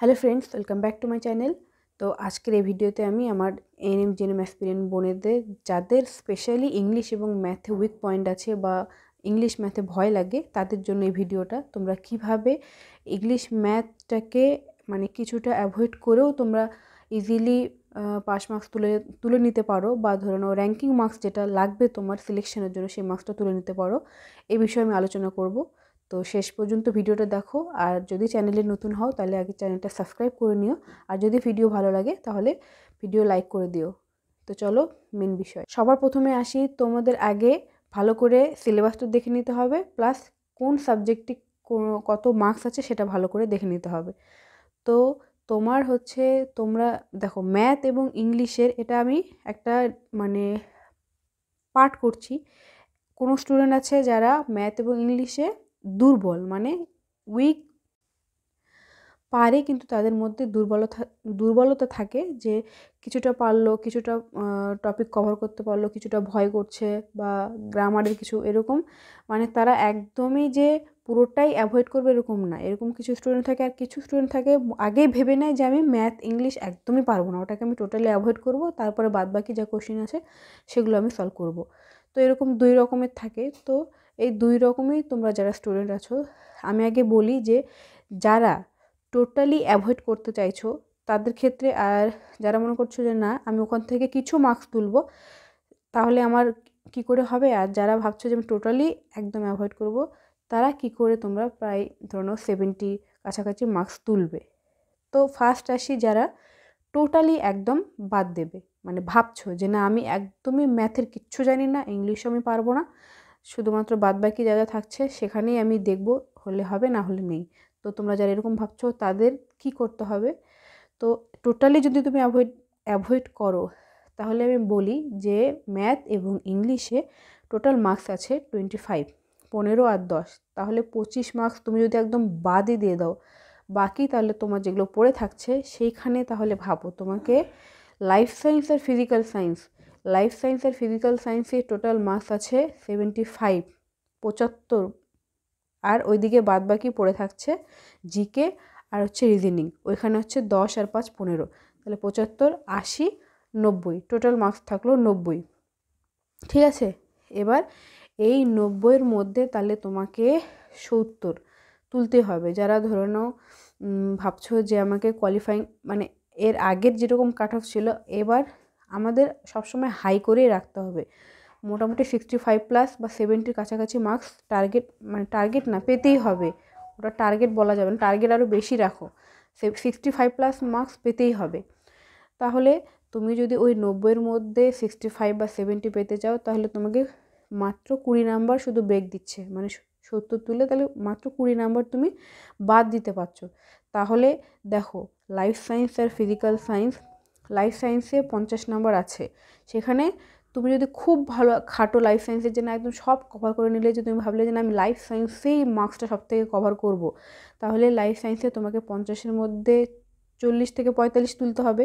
hello friends welcome back to my channel তো আজকের এই ভিডিওতে আমি আমার এনএম জেনএম অ্যাসপিরিয়েন্ট বোনেদের যাদের স্পেশালি ইংলিশ এবং ম্যাথে উইক পয়েন্ট আছে বা ইংলিশ ম্যাথে ভয় লাগে তাদের জন্য এই ভিডিওটা তোমরা কিভাবে ইংলিশ ম্যাথটাকে মানে কিছুটা অ্যাভয়েড করেও তোমরা ইজিলি পাস মার্কস তুলে তুলে নিতে পারো বা ধরে নাও র্যাঙ্কিং মার্কস যেটা লাগবে তোমার সিলেকশনের জন্য সেই মার্কসটা তুলে নিতে পারো এই বিষয়ে আমি আলোচনা করবো তো শেষ পর্যন্ত ভিডিওটা দেখো আর যদি চ্যানেলে নতুন হও তাহলে আগে চ্যানেলটা সাবস্ক্রাইব করে নিও আর যদি ভিডিও ভালো লাগে তাহলে ভিডিও লাইক করে দিও তো চলো মেন বিষয় সবার প্রথমে আসি তোমাদের আগে ভালো করে সিলেবাসটা দেখে নিতে হবে প্লাস কোন সাবজেক্টে কত মার্কস আছে সেটা ভালো করে দেখে নিতে হবে তো তোমার হচ্ছে তোমরা দেখো ম্যাথ এবং ইংলিশের এটা আমি একটা মানে পাঠ করছি কোনো স্টুডেন্ট আছে যারা ম্যাথ এবং ইংলিশে দুর্বল মানে উইক পারে কিন্তু তাদের মধ্যে দুর্বলতা দুর্বলতা থাকে যে কিছুটা পারলো কিছুটা টপিক কভার করতে পারলো কিছুটা ভয় করছে বা গ্রামারের কিছু এরকম মানে তারা একদমই যে পুরোটাই অ্যাভয়েড করবে এরকম না এরকম কিছু স্টুডেন্ট থাকে আর কিছু স্টুডেন্ট থাকে আগেই ভেবে নেয় যে আমি ম্যাথ ইংলিশ একদমই পারবো না ওটাকে আমি টোটালি অ্যাভয়েড করব তারপরে বাদবাকি যা কোশ্চিন আছে সেগুলো আমি সলভ করব তো এরকম দুই রকমের থাকে তো এই দুই রকমই তোমরা যারা স্টুডেন্ট আছো আমি আগে বলি যে যারা টোটালি অ্যাভয়েড করতে চাইছো তাদের ক্ষেত্রে আর যারা মনে করছো যে না আমি ওখান থেকে কিছু মার্কস তুলব তাহলে আমার কি করে হবে আর যারা ভাবছো যে আমি টোটালি একদম অ্যাভয়েড করব তারা কি করে তোমরা প্রায় ধরো সেভেন্টি কাছাকাছি মার্কস তুলবে তো ফার্স্ট আসি যারা টোটালি একদম বাদ দেবে মানে ভাবছো যে না আমি একদমই ম্যাথের কিচ্ছু জানি না ইংলিশও আমি পারবো না শুধুমাত্র বাদবাকি যা যা থাকছে সেখানেই আমি দেখব হলে হবে না হলে নেই তো তোমরা যারা এরকম ভাবছো তাদের কি করতে হবে তো টোটালি যদি তুমি অ্যাভয়েড অ্যাভয়েড করো তাহলে আমি বলি যে ম্যাথ এবং ইংলিশে টোটাল মার্কস আছে টোয়েন্টি ফাইভ পনেরো আর দশ তাহলে পঁচিশ মার্কস তুমি যদি একদম বাদই দিয়ে দাও বাকি তাহলে তোমার যেগুলো পড়ে থাকছে সেইখানে তাহলে ভাবো তোমাকে লাইফ সায়েন্স আর ফিজিক্যাল সায়েন্স লাইফ সায়েন্স আর ফিজিক্যাল সায়েন্সে টোটাল মার্কস আছে সেভেন্টি ফাইভ পঁচাত্তর আর ওইদিকে বাদবাকি পড়ে থাকছে জিকে আর হচ্ছে রিজনিং ওইখানে হচ্ছে দশ আর পাঁচ পনেরো তাহলে পঁচাত্তর আশি নব্বই টোটাল মার্কস থাকলো নব্বই ঠিক আছে এবার এই নব্বইয়ের মধ্যে তাহলে তোমাকে সত্তর তুলতে হবে যারা ধরে নাও ভাবছো যে আমাকে কোয়ালিফাইং মানে এর আগের যেরকম কাট অফ ছিল এবার আমাদের সবসময় হাই করেই রাখতে হবে মোটামুটি সিক্সটি ফাইভ প্লাস বা সেভেন্টির কাছাকাছি মার্কস টার্গেট মানে টার্গেট না পেতেই হবে ওটা টার্গেট বলা যাবে না টার্গেট আরও বেশি রাখো সে সিক্সটি ফাইভ প্লাস মার্কস পেতেই হবে তাহলে তুমি যদি ওই নব্বইয়ের মধ্যে সিক্সটি ফাইভ বা সেভেন্টি পেতে চাও তাহলে তোমাকে মাত্র কুড়ি নাম্বার শুধু ব্রেক দিচ্ছে মানে সত্তর তুলে তাহলে মাত্র কুড়ি নাম্বার তুমি বাদ দিতে পারছো তাহলে দেখো লাইফ সায়েন্স আর ফিজিক্যাল সায়েন্স লাইফ সায়েন্সে পঞ্চাশ নম্বর আছে সেখানে তুমি যদি খুব ভালো খাটো লাইফ সায়েন্সের জন্য একদম সব কভার করে নিলে যে তুমি ভাবলে যে না আমি লাইফ সায়েন্সেই মার্কসটা সব থেকে কভার করব তাহলে লাইফ সায়েন্সে তোমাকে পঞ্চাশের মধ্যে চল্লিশ থেকে পঁয়তাল্লিশ তুলতে হবে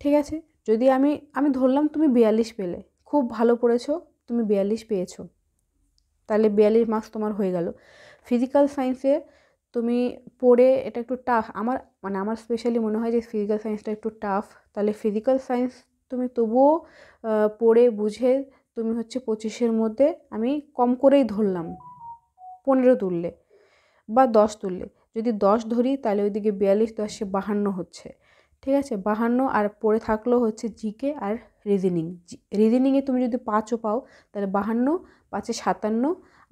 ঠিক আছে যদি আমি আমি ধরলাম তুমি বিয়াল্লিশ পেলে খুব ভালো পড়েছো তুমি বিয়াল্লিশ পেয়েছো তাহলে বিয়াল্লিশ মার্কস তোমার হয়ে গেল ফিজিক্যাল সায়েন্সে তুমি পড়ে এটা একটু টাফ আমার মানে আমার স্পেশালি মনে হয় যে ফিজিক্যাল সায়েন্সটা একটু টাফ তাহলে ফিজিক্যাল সায়েন্স তুমি তবুও পড়ে বুঝে তুমি হচ্ছে পঁচিশের মধ্যে আমি কম করেই ধরলাম পনেরো তুললে বা দশ তুললে যদি দশ ধরি তাহলে ওইদিকে বিয়াল্লিশ দশে বাহান্ন হচ্ছে ঠিক আছে বাহান্ন আর পড়ে থাকলো হচ্ছে জিকে আর রিজনিং রিজনিংয়ে তুমি যদি পাঁচও পাও তাহলে বাহান্ন পাঁচে সাতান্ন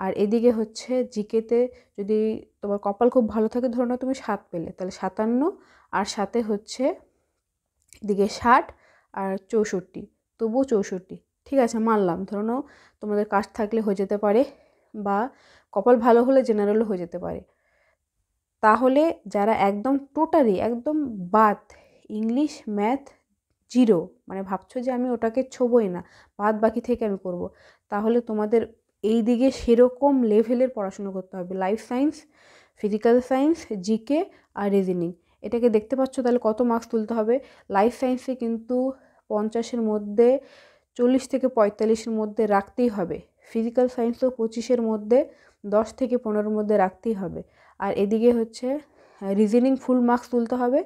আর এদিকে হচ্ছে জিকেতে যদি তোমার কপাল খুব ভালো থাকে ধরো না তুমি সাত পেলে তাহলে সাতান্ন আর সাথে হচ্ছে এদিকে ষাট আর চৌষট্টি তবুও চৌষট্টি ঠিক আছে মানলাম ধরো নাও তোমাদের কাজ থাকলে হয়ে যেতে পারে বা কপাল ভালো হলে জেনারেল হয়ে যেতে পারে তাহলে যারা একদম টোটালি একদম বাদ ইংলিশ ম্যাথ জিরো মানে ভাবছো যে আমি ওটাকে ছোবই না বাদ বাকি থেকে আমি করব তাহলে তোমাদের এই দিকে সেরকম লেভেলের পড়াশুনো করতে হবে life science physical science GK আর রিজনিং এটাকে দেখতে পাচ্ছ তাহলে কত মার্কস তুলতে হবে লাইফ সায়েন্সে কিন্তু পঞ্চাশের মধ্যে চল্লিশ থেকে পঁয়তাল্লিশের মধ্যে রাখতেই হবে ফিজিক্যাল সায়েন্সও পঁচিশের মধ্যে দশ থেকে পনেরোর মধ্যে রাখতেই হবে আর এদিকে হচ্ছে রিজনিং ফুল মার্কস তুলতে হবে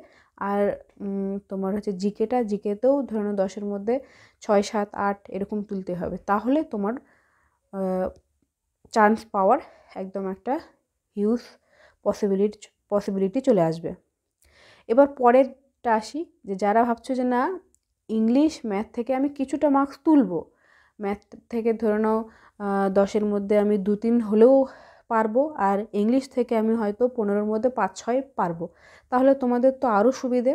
আর তোমার হচ্ছে জিকেটা জিকেতেও ধরো দশের মধ্যে ছয় সাত আট এরকম তুলতে হবে তাহলে তোমার চান্স পাওয়ার একদম একটা হিউজ পসিবিলিটি পসিবিলিটি চলে আসবে এবার পরেরটা আসি যে যারা ভাবছো যে না ইংলিশ ম্যাথ থেকে আমি কিছুটা মার্কস তুলব ম্যাথ থেকে ধরে নাও দশের মধ্যে আমি দু তিন হলেও পারবো আর ইংলিশ থেকে আমি হয়তো পনেরোর মধ্যে পাঁচ ছয় পারবো তাহলে তোমাদের তো আরও সুবিধে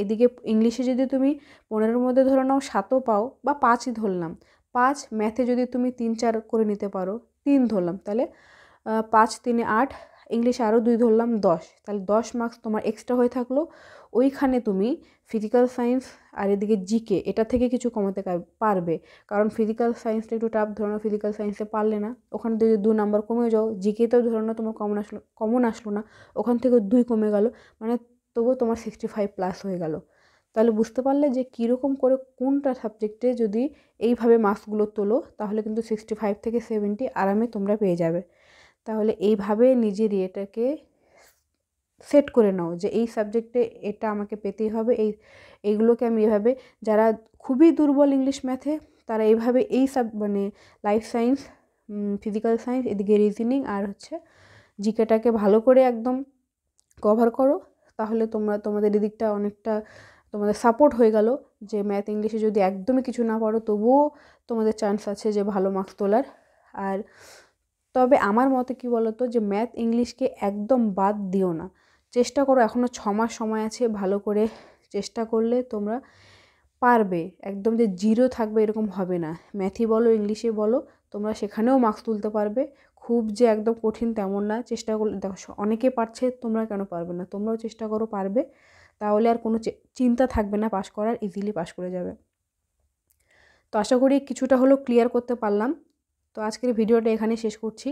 এদিকে ইংলিশে যদি তুমি পনেরোর মধ্যে ধরে নাও সাতও পাও বা পাঁচই ধরলাম পাঁচ ম্যাথে যদি তুমি তিন চার করে নিতে পারো তিন ধরলাম তাহলে পাঁচ তিনে আট ইংলিশে আরও দুই ধরলাম দশ তাহলে দশ মার্কস তোমার এক্সট্রা হয়ে থাকলো ওইখানে তুমি ফিজিক্যাল সায়েন্স আর এদিকে জিকে এটা থেকে কিছু কমাতে পারবে কারণ ফিজিক্যাল সায়েন্সটা একটু টাফ ধরো ফিজিক্যাল সায়েন্সে পারলে না ওখান থেকে দু নম্বর কমে যাও জিকেতেও ধরো না তোমার কমন আসলো কমন আসলো না ওখান থেকে দুই কমে গেল মানে তবুও তোমার সিক্সটি ফাইভ প্লাস হয়ে গেলো তাহলে বুঝতে পারলে যে কীরকম করে কোনটা সাবজেক্টে যদি এইভাবে মার্কসগুলো তোলো তাহলে কিন্তু সিক্সটি ফাইভ থেকে সেভেন্টি আরামে তোমরা পেয়ে যাবে তাহলে এইভাবে নিজের ইয়েটাকে সেট করে নাও যে এই সাবজেক্টে এটা আমাকে পেতেই হবে এই এইগুলোকে আমি এভাবে যারা খুবই দুর্বল ইংলিশ ম্যাথে তারা এইভাবে এই সাব মানে লাইফ সায়েন্স ফিজিক্যাল সায়েন্স এদিকে রিজনিং আর হচ্ছে জিকেটাকে ভালো করে একদম কভার করো তাহলে তোমরা তোমাদের এদিকটা অনেকটা তোমাদের সাপোর্ট হয়ে গেল যে ম্যাথ ইংলিশে যদি একদমই কিছু না পারো তবুও তোমাদের চান্স আছে যে ভালো মার্কস তোলার আর তবে আমার মতে কি বলতো যে ম্যাথ ইংলিশকে একদম বাদ দিও না চেষ্টা করো এখনও ছ মাস সময় আছে ভালো করে চেষ্টা করলে তোমরা পারবে একদম যে জিরো থাকবে এরকম হবে না ম্যাথই বলো ইংলিশে বলো তোমরা সেখানেও মার্কস তুলতে পারবে খুব যে একদম কঠিন তেমন না চেষ্টা করলে দেখো অনেকে পারছে তোমরা কেন পারবে না তোমরাও চেষ্টা করো পারবে তাহলে আর কোনো চিন্তা থাকবে না পাশ করার ইজিলি পাশ করে যাবে তো আশা করি কিছুটা হলেও ক্লিয়ার করতে পারলাম তো আজকের ভিডিওটা এখানে শেষ করছি